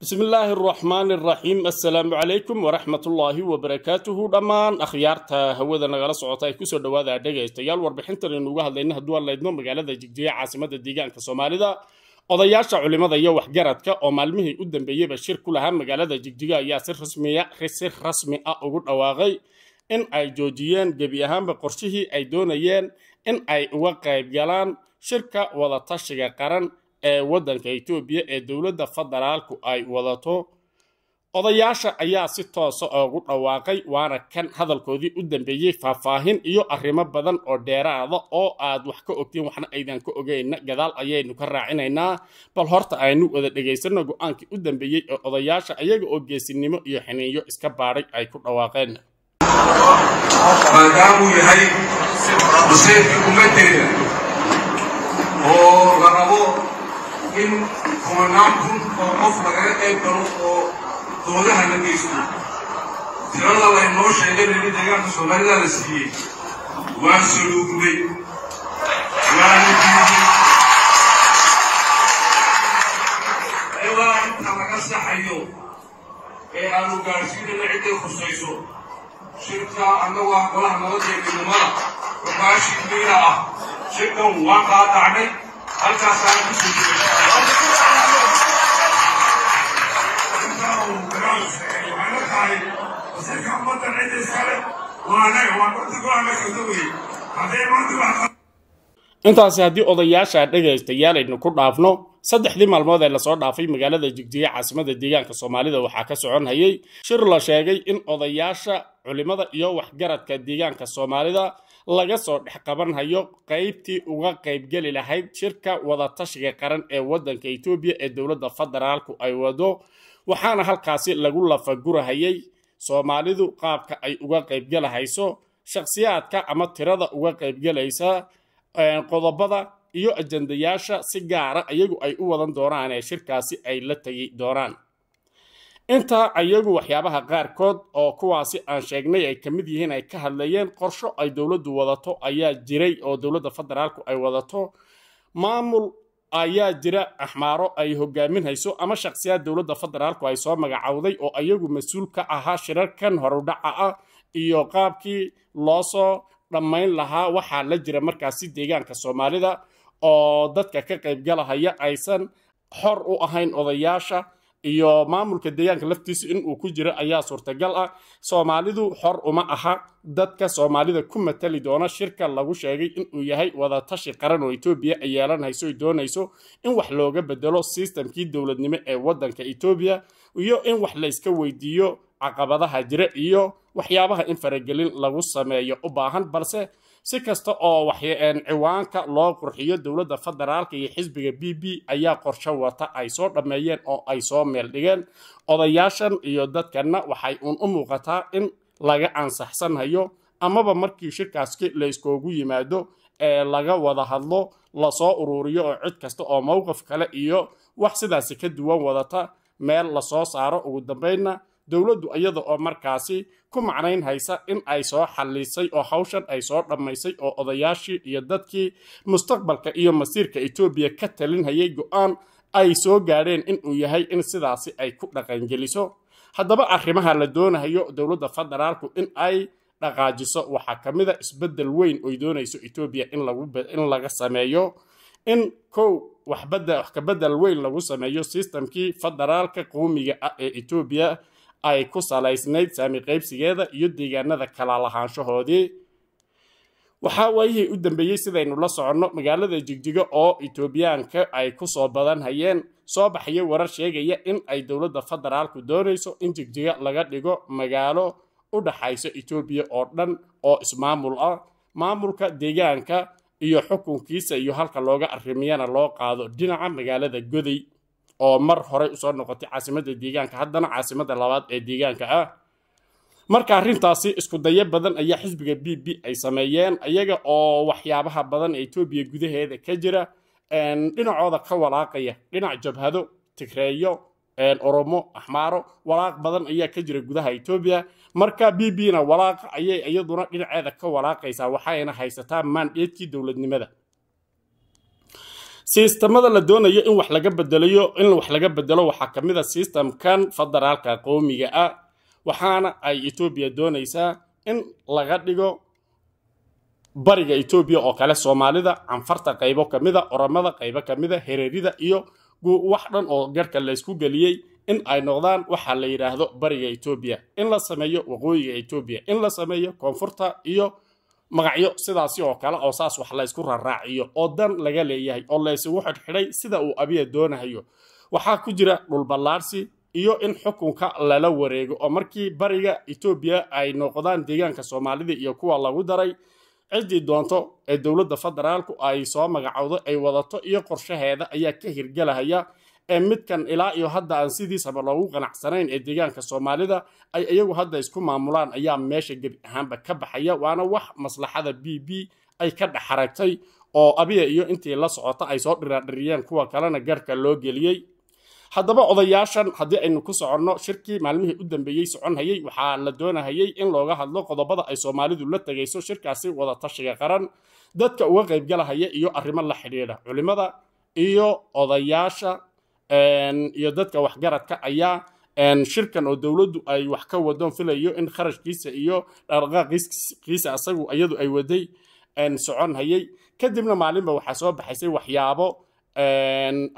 bismi illaahi araxmaan araxiim assalaamu calaykum waraxmat waraxmatullaahi wabarakaatuhu dhammaan akhyaarta hawada nagala socota ay kusoo dhawaada dhegaystayaal warbixintan aynuuga hadlayna hadduu aleydno magaalada jigjiga caasimada deegaanka soomaalida odayaasha culimmada iyo waxgaradka oo maalmihii u dambeeyeyba shir ku lahaa magaalada jigjiga ayaa si rasmiya ah, si rasmi ah ugu dhawaaqay in ay joojiyeen gebi ahaanba qorshihii ay doonayeen in ay uga qaybgalaan shirka wadatashiga qaran ee waddanka etoobiya ee dowladda federaalku ay wadato odayaasha ayaa si toosa ah oogu dhawaaqay waana kan hadalkoodii u dambeeyey faahfaahin iyo arrimo badan oo dheeraada oo aad wax ka ogtiin waxna aydan ka ogayna gadaal ayaynu ka raacinaynaa bal horta aynu wada dhegaysanno go'aankii u dambeeyey ee odayaasha ayaga oo geesinimo iyo xiniinyo iska baadhay ay ku dhawaaqeen maadaamuu yahay masiirkii ummaddeeda oo la rabo in koonaan kun oo qof lagaga qayb galo oo doodaha la geysto tirada laynoo sheegay lili deegaanka soomaalida la siiyey waan soluugnay waana diiday ilaa inta laga saxayo ee aanu gaadhsiinayna cidday khusayso shirka annagu ah golaha nabadee midnimada rogaashi miira ah shirkan waan qaadacnay halkaasaana ku soo intaasi haddii odayaasha dhegaystayaal aynu ku dhaafno saddexdii maalmood ee lasoo dhaafay magaalada jigjiga caasimada deegaanka soomaalida waxaa ka socon hayay shir la sheegay in odayaasha culimmada iyo waxgaradka deegaanka soomaalida laga soo dhex qaban hayo qaybtii uga qaybgeli lahayd shirka wadatashiga qaran ee waddanka etoobiya ee dowladda federaalku ay wado waxaana halkaasi lagu lafagurahayay soomaalidu qaabka ay uga qaybgelahayso shakhsiyaadka ama tirada uga qaybgelaysa qodobada iyo ajendayaasha si gaara ayagu ay u wadan doonaan ee shirkaasi ay la tegi doonaan intaa ayagu waxyaabaha qaarkood oo kuwaasi aan sheegnay ay ka mid yihiin ay ka hadlayeen qorsho ay dowladdu wadato ayaa jiray oo dowladda federaalku ay wadato maamul ayaa jira axmaaro ay hogaaminhayso ama shaqsiyaad dowladda federaalku ay soo magacowday oo ayagu mas-uul ka ahaa shirarkan horudhaca ah iyo qaabkii loo soo dhammayn lahaa waxaa la jira markaasi deegaanka soomaalida oo dadka ka qaybgalahaya aysan xor u ahayn odayaasha iyo maamulka deegaanka laftiisa inuu ku jiro ayaa suurtagal ah soomaalidu xor uma aha dadka soomaalida ku mateli doona shirka lagu sheegay inuu yahay wadatashi qaran oo etoobiya ay yeelanhayso doonayso in wax looga bedelo sistemkii dowladnimo ee waddanka etoobiya iyo in wax layska weydiiyo caqabadaha jira iyo waxyaabaha in faragelin lagu sameeyo u baahan balse si kasta oo ciwaanka loo qurxiyo dowladda federaalk iyo xisbiga b b ayaa qorshe wata ay soo dhammeeyeen oo ay soo meel dhigeen odayaashan iyo dadkanna waxay uun u muuqataa in laga ansaxsanhayo amaba markii shirkaaski layskoogu yimaado ee laga wada hadlo lasoo uruuriyo oo cid kasta oo mowqif kale iyo wax sidaasi ka duwan wadata meel lasoo saaro ugu dambaynna dowladdu iyada oo markaasi ku macnayn haysa in ay soo xallisay oo hawshan ay soo dhammaysay oo odayaashii iyo dadkii mustaqbalka iyo masiirka etoobiya ka talinhayay go'aan ay soo gaadheen inuu yahay in sidaasi ay ku dhaqangeliso haddaba arrimaha la doonayo dowladda federaalku in ay dhaqaajiso waxaa ka mid a isbeddel weyn oy doonayso etoobiya in laga sameeyo in kow waxkabedel weyn lagu sameeyo sistemkii federaalka qowmiga ah ee etoobiya ay ku salaysnayd saami qaybsigeeda iyo deegaanada kala lahaanshahoodii waxaa waayihii u dambeeyey sidaynu la soconno magaalada jigjigo oo itoobiyaanka ay kusoo badanhayeen soo baxaya warar sheegaya in ay dowladda federaalku doonayso in jigjiga laga dhigo magaalo u dhaxayso etoobiya oo dhan oo ismaamul ah maamulka deegaanka iyo xukunkiisa iyo halka looga arrimiyana loo qaado dhinaca magaalada goday oo mar horey usoo noqotay caasimada deegaanka haddana caasimada labaad ee deegaanka ah marka arrintaasi iskudayo badan ayaa xisbiga b b ay sameeyeen iyaga oo waxyaabaha badan ee etoobiya gudaheeda ka jira dhinacooda ka walaaqaya dhinac jabhado tigreeyo oromo axmaaro walaaq badan ayaa ka jira gudaha etoobiya marka b b na walaaq ayay iyaduna dhinaceeda ka walaaqaysaa waxayna haysataa maandheedkii dowladnimada siistamada la doonayo in wax laga bedelayo in wax laga bedelo waxaa ka mid a ah sistamkan federaalka qoomiga ah waxaana ay etoobiya doonaysaa in laga dhigo bariga etoobiya oo kale soomaalida canfarta qaybo ka mida ah, oramada qaybo ka mida ah, hereerida iyo wax dhan oo garhka laysku geliyey in ay noqdaan waxaa la yidhaahdo bariga etoobiya in la sameeyo waqooyiga etoobiya in la sameeyo koonfurta iyo magacyo sidaasi oo kale oo saas wax laysku raraaciyo oo dan laga leeyahay oo laysugu xidhxidhay sida uu abiya doonahayo waxaa ku jira dhulballaarsi iyo in xukunka lala wareego oo markii bariga etoobiya ay noqdaan deegaanka soomaalida iyo kuwa lagu daray ciddii doonto ee dowladda federaalku ay soo magacowdo ay wadato iyo qorshaheeda ayaa ka hirgelahaya ee midkan ilaa iyo hadda aan sidiisaba loogu qanacsanayn ee deegaanka soomaalida ay iyagu hadda isku maamulaan ayaa meesha gebi ahaanba ka baxaya waana wax maslaxada b b ay ka dhex haragtay oo abiya iyo intii la socota ay soo dhiraadhiriyeen kuwa kalena garka loo geliyey haddaba odayaashan haddii aynu ku soconno shirkii maalmihii u dambeeyey socon waxaa la doonahayey in looga hadlo qodobada ay soomaalidu la tegayso shirkaasi wada tashiga qaran dadka uga qaybgalahaya iyo arrimo la xidhiidha culimmada iyo odayaasha iyo dadka waxgaradka ayaa shirkan oo dowladdu ay wax ka wadoon filayo in kharashkiisa iyo dhaqdhaqaaqiisa asagu iyadu ay waday socon kadibna maalinba waxaa soo baxaysay waxyaabo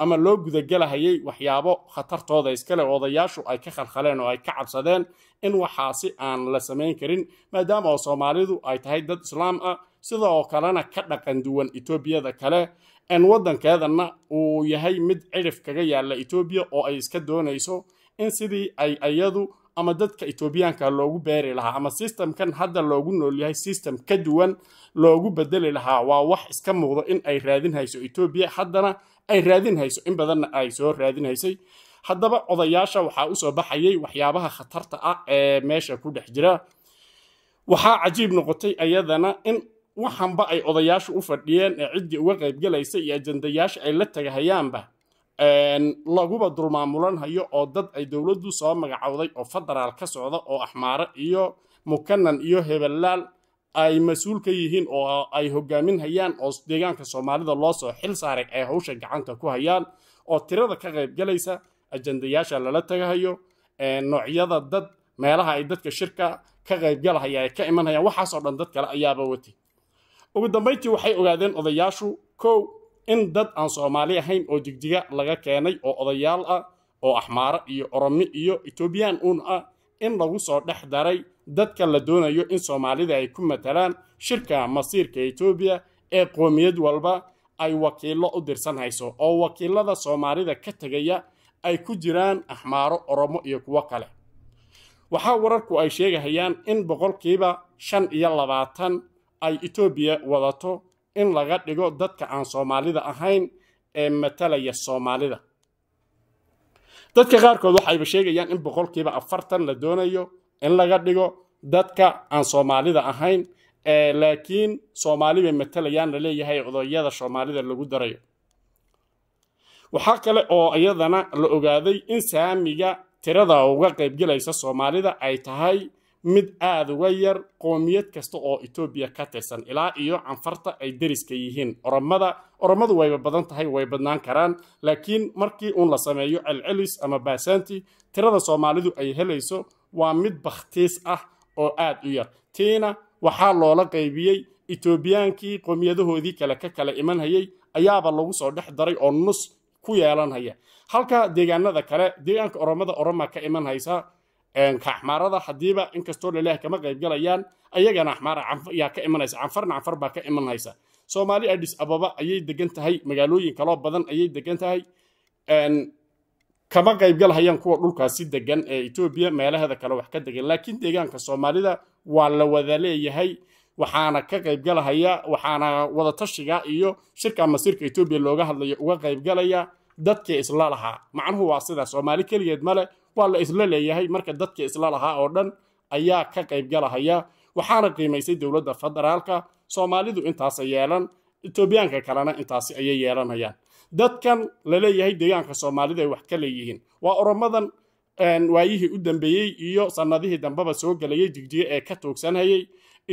ama loo gudagelahayay waxyaabo khatartooda iskale odayaashu ay ka khalkhaleen oo ay ka cabsadeen in waxaasi aan la samayn karin maadaama oo soomaalidu ay tahay dad islaam ah sidoo kalena ka dhaqan duwan etoobiyada kale waddankeedana uu yahay mid cirif kaga yaalla etoobiya oo ay iska doonayso in sidii ay ayadu ama dadka etoobiyaanka loogu beeri lahaa ama sistamkan hadda loogu nool yahay sistem ka duwan loogu bedeli lahaa waa wax iska muuqdo in ay raadinhayso hayso etoobiya haddana ay raadinhayso in badanna ay soo raadinhaysay haddaba odayaasha waxaa usoo baxayay waxyaabaha khatarta ah ee meesha ku dhex jira waxaa cajiib noqotay ayadana in waxanba ay odayaasha u fadhiyeen ee ciddii uga qaybgalaysa iyo ajendayaasha ay la tegahayaanba laguba dulmaamulanhayo oo dad ay dowladdu soo magacowday oo federaal ka socda oo axmaare iyo mukanan iyo hebellaal ay mas-uul ka yihiin oo ay hogaamin hayaan oo deegaanka soomaalida loo soo xil saaray ay hawsha gacanta ku hayaan oo tirada ka qaybgalaysa ajendayaasha lala tegahayo noocyada dad meelaha ay dadka shirka ka qaybgalahaya ay ka imanhayaan waxaasoo dhan dad kale ayaaba watay ugu dambayntii waxay ogaadeen odayaashu kow in dad aan soomaali ahayn oo jigjiga laga keenay oo odayaal ah oo axmaare iyo oromi iyo etoobiyaan uun ah in lagu soo dhex daray dadka la doonayo in soomaalida ay ku matalaan shirka masiirka etoobiya ee qoomiyad walba ay wakiillo u dirsan hayso oo wakiilada soomaalida ka tegaya ay ku jiraan axmaaro oromo iyo kuwo kale waxaa wararku ay sheegahayaan in boqolkiiba shan iyo labaatan ay etoobiya wadato in laga dhigo dadka aan soomaalida ahayn ee matalaya soomaalida dadka qaarkood waxayba sheegayaan in boqolkiiba afartan la doonayo in laga dhigo dadka aan soomaalida ahayn ee laakiin soomaali bay matalayaan la leeyahay odayada soomaalida lagu darayo waxaa kale oo iyadana la ogaaday in saamiga tirada uga qaybgelaysa soomaalida ay tahay mid aad uga yar qoomiyad kasta oo etoobiya ka tirsan ilaa iyo canfarta ay deriska yihiin oromada oromadu wayba badan tahay way badnaan karaan laakiin markii uun la sameeyo celcelis ama baasaanti tirada soomaalidu ay helayso waa mid bakhtiis ah oo aad u yar tiina waxaa loola qaybiyey etoobiyaankii qoomiyadahoodii kale ka kala imanhayay ayaaba lagu soo dhex daray oo nus ku yeelanhaya halka deegaanada kale deegaanka oromada oroma ka iman haysa axmaarada hadiiba inkastoo laleah kama qaybgalayaan ayagana axmaarayaa ka imanaysa canfarna canfar baa ka imanaysa soomaali adis ababa ayay degan tahay magaalooyin kaloo badan ayay degan tahay kama qaybgalhayaan kuwa dhulkaasi degan ee etoobiya meelaheeda kale wax ka degan laakiin deegaanka soomaalida waa la wada leeyahay waxaana ka qaybgalahaya waxaana wadatashiga iyo shirka masiirka etoobiya looga hadlayo uga qaybgalaya dadkii isla lahaa macnuhu waa sidaa soomaali keligeed male waa la isla leeyahay marka dadka isla lahaa oo dhan ayaa ka qaybgalahaya waxaana qiimaysay dowladda federaalka soomaalidu intaasa yeelan etoobiyaanka kalena intaasi ayay yeelanayaan dadkan la leeyahay deegaanka soomaalida ay wax ka leeyihiin waa oromadan waayihii u dambeeyey iyo sannadihii dambeba soo gelayay digdiyo ee ka toogsanhayay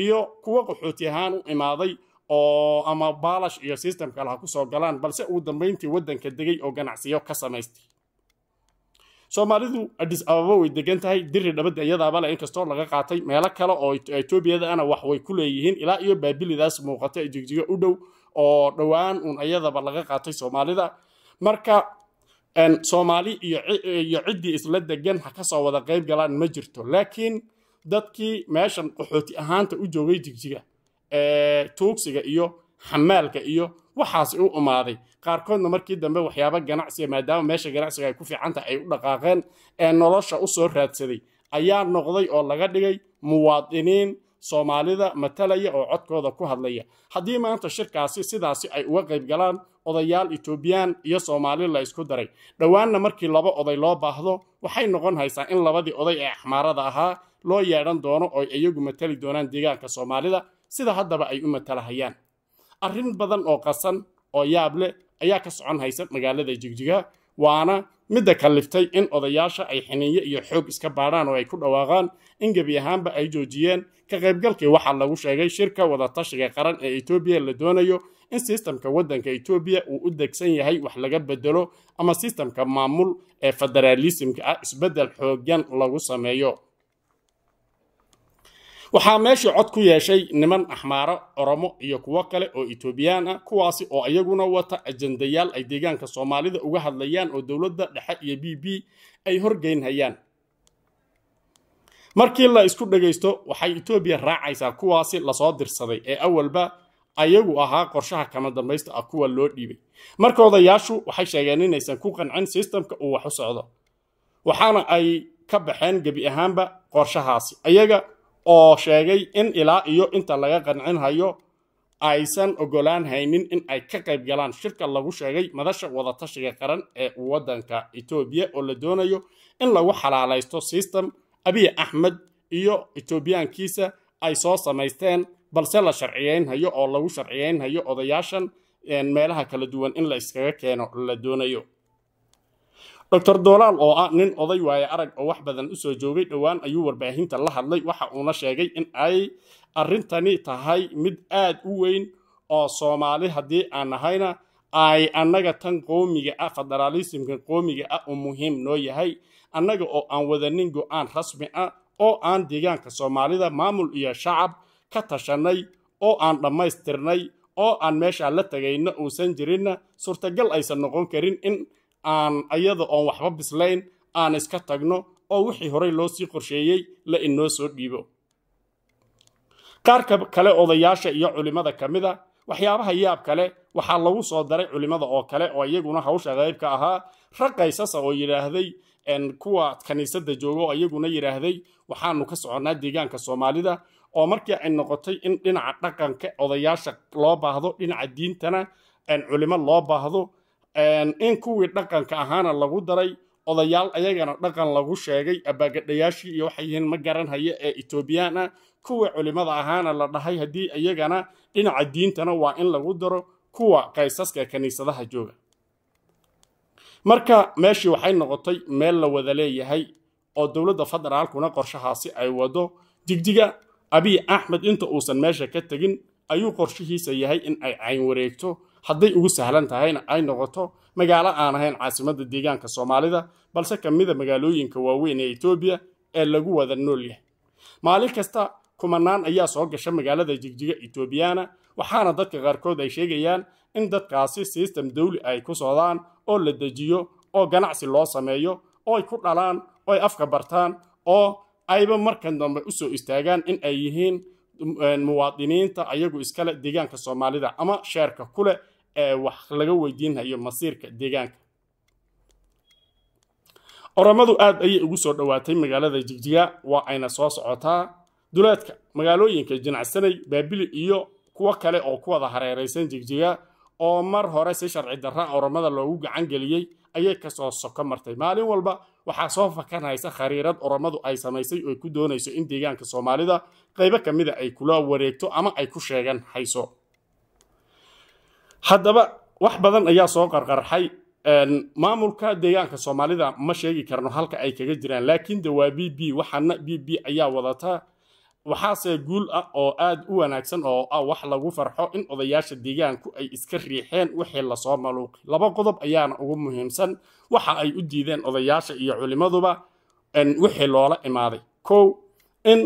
iyo kuwo qaxooti ahaan u imaaday oo ama baalash iyo sistamka ha ku soo galaan balse ugu dambayntii waddanka degay oo ganacsiyo ka samaystay soomaalidu adis ababa way degan tahay diri dhabadda iyadaaba le inkastoo laga qaatay meelo kale oo etoobiyadaana wax way ku leeyihiin ilaa iyo baabilidaas muuqata jigjigo u dhow oo dhowaan uun iyadaba laga qaatay soomaalida marka soomaali iyo ciddii isla degan ha kasoo wada qayb galaan ma jirto laakiin dadkii meeshan qaxooti ahaanta u joogay jigjiga tuugsiga iyo xamaalka iyo waxaasi u umaaday qaarkoodna markii dambe waxyaaba ganacsiga maadaama meesha ganacsiga ay ku fiicantaha ay u dhaqaaqeen ee nolosha u soo raadsaday ayaa noqday oo laga dhigay muwaadiniin soomaalida matalaya oo codkooda ku hadlaya haddii maanta shirkaasi sidaasi ay uga qayb galaan odayaal etoobiyaan iyo soomaali la isku daray dhowaanna markii laba oday loo baahdo waxay noqon haysaa in labadii oday ee axmaarada ahaa loo yeedhan doono oo iyagu matali doonaan deegaanka soomaalida sida haddaba ay u matalahayaan arrin badan oo qasan oo yaab ayaa ka socon haysa magaalada jigjiga waana midda kaliftay in odayaasha ay xiniinyo iyo xoog iska baadhaan oo ay ku dhawaaqaan in gebi ahaanba ay joojiyeen ka qaybgalkii waxaa lagu sheegay shirka wadatashiga qaran ee etoobiya la doonayo in sistamka waddanka etoobiya uu u degsan yahay wax laga beddelo ama sistamka maamul ee federaalismka ah isbeddel xooggan lagu sameeyo waxaa meeshii cod ku yeeshay niman axmaaro oromo iyo kuwo kale oo etoobiyaan ah kuwaasi oo iyaguna wata ajendayaal ay deegaanka soomaalida uga hadlayaan oo dowladda dhexe iyo b b ay horgeynhayaan markii la isku dhegaysto waxay etoobiya raacaysaa kuwaasi lasoo dirsaday ee awalba ayagu ahaa qorshaha kama dambaysta ah kuwa loo dhiibay marka odayaashu waxay sheegeen inaysan ku qancin sistemka uu wax u socdo waxaana ay ka baxeen gebi ahaanba qorshahaasi ayaga oo sheegay in ilaa iyo inta laga qancin hayo aysan ogolaan haynin in ay ka qayb galaan shirka lagu sheegay madasha wadatashiga qaran ee waddanka etoobiya oo la doonayo in lagu xalaalaysto system abiy axmed iyo etoobiyaankiisa ay soo samaysteen balse la sharciyeynhayo oo lagu sharciyeynhayo odayaashan meelaha kala duwan in la iskaga keeno la doonayo doctor dolaal oo ah nin oday waaye arag oo wax badan u soo joogay dhowaan ayuu warbaahinta la hadlay waxa uuna sheegay in ay arrintani tahay mid aad u weyn oo soomaali haddii aan nahayna ay annaga tan qoomiga ah federaalismka qoomiga ah oo muhiim noo yahay annaga oo aan wadanin go'aan rasmi ah oo aan deegaanka soomaalida maamul iyo shacab ka tashannay oo aan dhammaystirnay oo aan meeshaa la tagayna uusan jirinna suurtagal aysan noqon karin in aan ayada oon waxba bislayn aan iska tagno oo wixii horey loo sii qorsheeyey la inoo soo dhiibo qaar kale odayaasha iyo culimmada ka mid a waxyaabaha yaab kale waxaa lagu soo daray culimmada oo kale oo iyaguna hawsha qayb ka ahaa rag oo yidhaahday kuwa kaniisadda jooga oo iyaguna yidhaahday waxaanu ka soconnaa deegaanka soomaalida oo markii ay noqotay in dhinaca dhaqanka odayaasha loo baahdo dhinaca diintana culimmo loo baahdo in kuwii dhaqanka ahaana lagu daray odayaal ayagana dhaqan lagu sheegay abaagadhayaashii iyo waxay yihiin ma garanhaya ee etoobiyaan ah kuwa culimmada ahaana la dhahay haddii iyagana dhinaca diintana waa in lagu daro kuwa qaysaska kaniisadaha jooga marka meeshii waxay noqotay meel la wada leeyahay oo dowladda federaalkuna qorshahaasi ay wado digdiga abiy axmed inta uusan meesha ka tegin ayuu qorshihiisa yahay in ay cayn wareegto hadday ugu sahlan tahayna ay noqoto magaalo aan ahayn caasimadda deegaanka soomaalida balse ka mida ah magaalooyinka waaweyn ee etoobiya ee lagu wada nool yahay maalin kasta kumanaan ayaa soo gasha magaalada jigjiga etoobiyaana waxaana dadka qaarkood ay sheegayaan in dadkaasi sistem dawli ay ku socdaan oo la dejiyo oo ganacsi loo sameeyo oo ay ku dhalaan oo ay afka bartaan oo ayba markan dambe u soo istaagaan in ay yihiin Eh, muwaadiniinta ayagu iskale deegaanka soomaalida ama sheerka kuleh ee wax laga weydiinayo masiirka deegaanka oromadu aad ayay ugu soo dhowaatay magaalada jigjiga waa ayna soo socotaa duleedka magaalooyinka jinacsanay baabili iyo kuwo kale oo ku wada hareeraysan jigjiga oo mar hore si sharci darra ah oromada loogu gacan geliyey ayay kasoo soko martay maalin walba waxaa soo fakanhaysa khariirad orommadu ay samaysay oo ku doonayso in deegaanka soomaalida qaybo ka mida ah ay kula wareegto ama ay ku sheegan hayso haddaba wax badan ayaa soo qarqarxay maamulka deegaanka soomaalida ma sheegi karno halka ay kaga jiraan laakiin de waa b b waxaana b b ayaa wadata waxaase guul ah oo aad u wanaagsan oo ah wax lagu farxo in odayaasha deegaanku ay iska riixeen wixii lasoo maluuqay laba qodob ayaana ugu muhiimsan waxa ay u diideen odayaasha iyo culimmaduba wixii loola imaaday kow in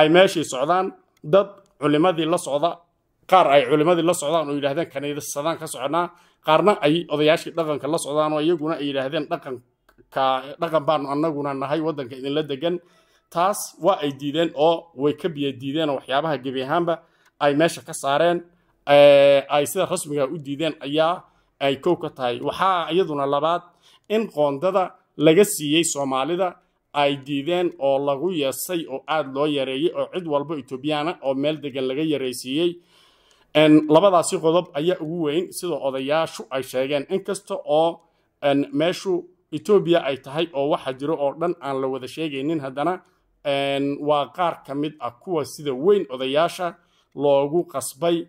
ay meeshii socdaan dad culimmadii la socda qaar ay culimmadii la socdaan oo yidhahdeen kaniisadaan ka socnaa qaarna ay odayaashii dhaqanka la socdaan oo iyaguna ay yidhaahdeen dhaqan baanu anaguna nahay waddanka idinla degan taas waa ay diideen oo way ka biyadiideen oo waxyaabaha gebi ahaanba ay meesha ka saareen ay sida rasmiga u diideen ayaa ay kow ka tahay waxaa iyaduna labaad in qoondada laga siiyey soomaalida ay diideen oo lagu yeesay oo aada loo yareeyey oo cid walba etoobiyaana oo meel degan laga yareysiiyey labadaasi qodob ayaa ugu weyn sida odayaashu ay sheegeen inkasta oo meeshu etoobiya ay tahay oo waxa jiro oo dhan aan la wada sheegaynin haddana waa qaar ka mid ah kuwa sida weyn odayaasha loogu qasbay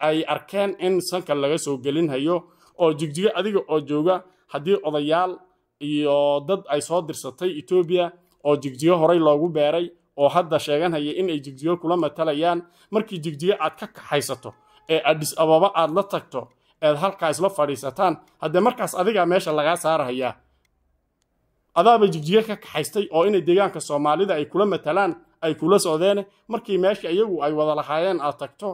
ay arkeen in sanka laga soo gelinhayo oo jigjigo adiga oo jooga haddii odayaal iyo dad ay soo dirsatay etoobiya oo jigjigo horey loogu beeray oo hadda sheeganhaya inay jigjigo kula matalayaan markii jigjigo aad ka kaxaysato ee adhis ababa aad la tagto eed halkaa isla fadhiisataan haddee markaas adigaa meesha lagaa saarahayaa adaaba jigjiga ka kaxaystay oo inay deegaanka soomaalida ay kula matalaan ay kula socdeen markii meeshii iyagu ay wada lahaayeen aad tagto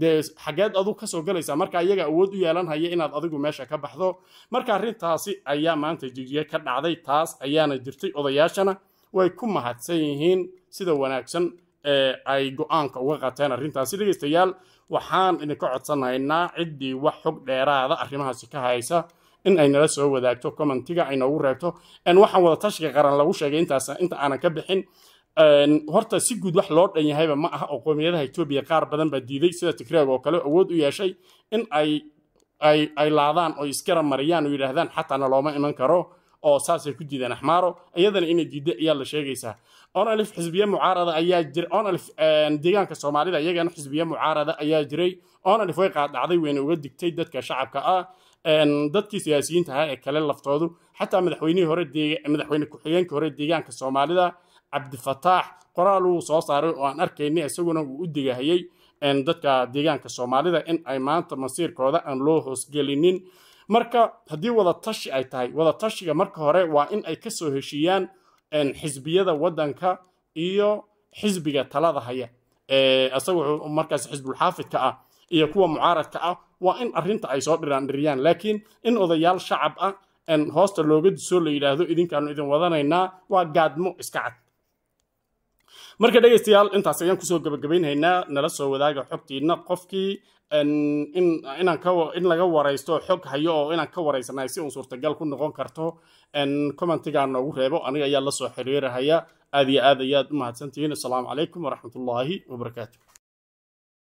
dee xageed adu kasoo galaysaa marka iyaga awood u yeelanhaya inaad adigu meesha ka baxdo marka arrintaasi ayaa maanta jigjiga ka dhacday taas ayaana jirtay odayaashana way ku mahadsan yihiin sida wanaagsan ee ay go-aanka uga qateen arrintaasi dhegeystayaal waxaan idinka codsanaynaa ciddii wax xog dheeraada arrimahaasi ka haysa in ay nala soo wadaagto commentiga ay noogu reegto waxaan wada tashiga qaran lagu sheegay intaas inta aanan ka bixin horta si guud wax loo dhan yahayba ma aha oo qowmiyadaha Itoobiya qaar badan baa diiday sida Tigreeg oo kale awood u yeeshay in ay ay ay laadaan oo iskara mariyaan oo yiraahdaan xataana looma iman karo oo saasay ku diideen axmaaro iyadana inay diidda ayaa la sheegaysaa onalif xisbiye mucaarada ayaa jira onalif deegaanka soomaalida iyagana xisbiye mucaarada ayaa jiray onalif way qaadacday wayna uga digtay dadka shacabka ah dadkii siyaasiyiinta ahaa ee kale laftoodu xataa madaxweynihii hore madaxweyne ku-xigeenkii hore deegaanka soomaalida cabdifataax qoraal uu soo saaray oo aan arkaynay isaguna uu u digahayay dadka deegaanka soomaalida in ay maanta masiirkooda aan loo hoosgelinin marka haddii wadatashi ay tahay wadatashiga marka hore waa in ay kasoo heshiiyaan xisbiyada waddanka iyo xisbiga talada haya isaga wuxuu markaas xisbulxaafidka ah iyo kuwa mucaaradka ah waa in arinta ay soo dhiraandhiriyaan laakiin in odayaal shacab ah hoosta looga diso la yidhaahdo idinkaanu idin wadanaynaa waa gaadmo iska cad marka dhegaystayaal intaas ayaan kusoo gabagabaynhaynaa nala soo wadaaga xogtiina qofkii in laga waraysto xog hayo oo inaan ka waraysanay si uun suurtagal ku noqon karto commentigaa noogu reebo aniga ayaa lasoo xiriirahaya aad iyo aad ayaad u mahadsantihiin assalaamu calaykum waraxmatullaahi wabarakaatu